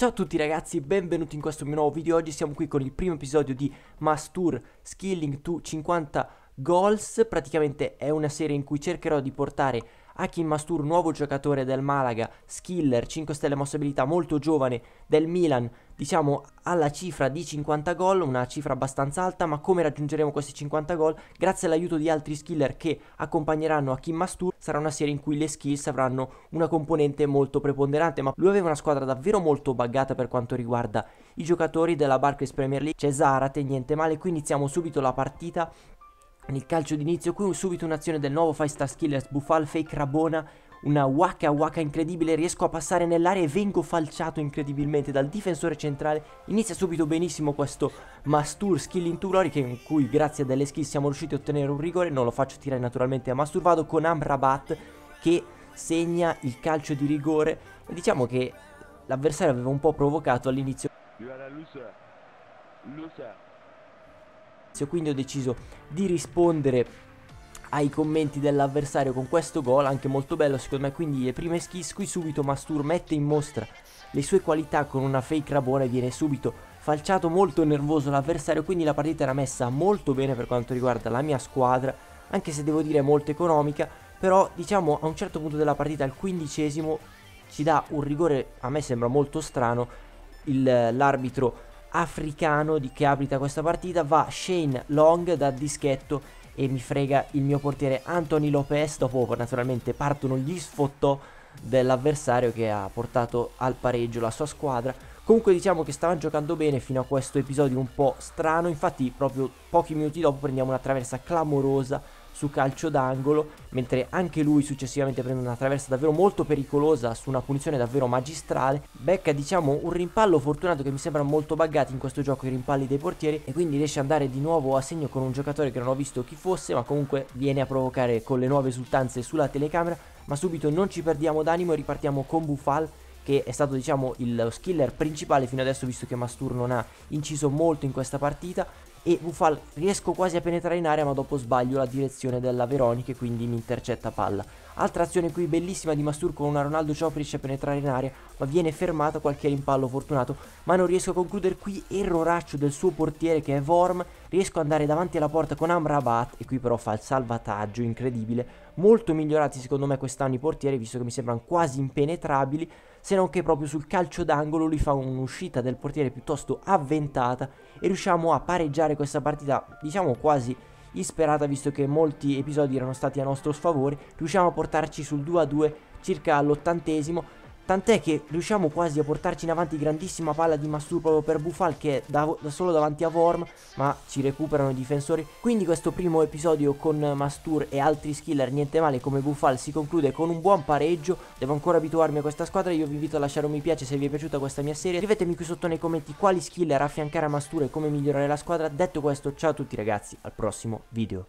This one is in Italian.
Ciao a tutti ragazzi, benvenuti in questo mio nuovo video. Oggi siamo qui con il primo episodio di Mass Tour Skilling to 50 Goals. Praticamente è una serie in cui cercherò di portare Akin Mastur, nuovo giocatore del Malaga, skiller, 5 stelle mossa abilità, molto giovane del Milan, diciamo alla cifra di 50 gol, una cifra abbastanza alta, ma come raggiungeremo questi 50 gol? Grazie all'aiuto di altri skiller che accompagneranno Akim Mastur, sarà una serie in cui le skills avranno una componente molto preponderante, ma lui aveva una squadra davvero molto buggata per quanto riguarda i giocatori della Barclays Premier League, c'è Zarate, niente male, qui iniziamo subito la partita nel calcio d'inizio qui subito un'azione del nuovo 5 star skiller sbuffa fake Rabona una waka waka incredibile, riesco a passare nell'area e vengo falciato incredibilmente dal difensore centrale. Inizia subito benissimo questo Mastur skill in Turori che in cui grazie a delle skill siamo riusciti a ottenere un rigore, non lo faccio tirare naturalmente a Mastur, vado con Amrabat che segna il calcio di rigore e diciamo che l'avversario aveva un po' provocato all'inizio. Lusa. Lusa quindi ho deciso di rispondere ai commenti dell'avversario con questo gol, anche molto bello secondo me, quindi le prime skis qui subito Mastur mette in mostra le sue qualità con una fake rabona e viene subito falciato molto nervoso l'avversario, quindi la partita era messa molto bene per quanto riguarda la mia squadra, anche se devo dire molto economica, però diciamo a un certo punto della partita, al quindicesimo, ci dà un rigore, a me sembra molto strano, l'arbitro africano di, che abita questa partita va Shane Long da dischetto e mi frega il mio portiere Anthony Lopez. Dopo naturalmente partono gli sfottò dell'avversario che ha portato al pareggio la sua squadra. Comunque diciamo che stavano giocando bene fino a questo episodio un po' strano, infatti proprio pochi minuti dopo prendiamo una traversa clamorosa su calcio d'angolo, mentre anche lui successivamente prende una traversa davvero molto pericolosa su una punizione davvero magistrale, becca diciamo un rimpallo fortunato che mi sembra molto buggato in questo gioco i rimpalli dei portieri e quindi riesce ad andare di nuovo a segno con un giocatore che non ho visto chi fosse, ma comunque viene a provocare con le nuove esultanze sulla telecamera, ma subito non ci perdiamo d'animo e ripartiamo con Buffal che è stato diciamo il skiller principale fino adesso visto che Mastur non ha inciso molto in questa partita e Bufal riesco quasi a penetrare in area ma dopo sbaglio la direzione della Veronica e quindi mi intercetta palla. Altra azione qui bellissima di Mastur con una Ronaldo Ciao riesce a penetrare in aria, ma viene fermata qualche rimpallo fortunato. Ma non riesco a concludere qui erroraccio del suo portiere che è Vorm. Riesco ad andare davanti alla porta con Amrabat e qui però fa il salvataggio incredibile. Molto migliorati secondo me quest'anno i portieri, visto che mi sembrano quasi impenetrabili se non che proprio sul calcio d'angolo lui fa un'uscita del portiere piuttosto avventata e riusciamo a pareggiare questa partita diciamo quasi Isperata visto che molti episodi erano stati a nostro sfavore, riusciamo a portarci sul 2 a 2 circa all'ottantesimo Tant'è che riusciamo quasi a portarci in avanti grandissima palla di Mastur proprio per Bufal che è da, da solo davanti a Vorm ma ci recuperano i difensori. Quindi questo primo episodio con Mastur e altri skiller niente male come Bufal si conclude con un buon pareggio. Devo ancora abituarmi a questa squadra, io vi invito a lasciare un mi piace se vi è piaciuta questa mia serie. Scrivetemi qui sotto nei commenti quali skiller affiancare a Mastur e come migliorare la squadra. Detto questo ciao a tutti ragazzi, al prossimo video.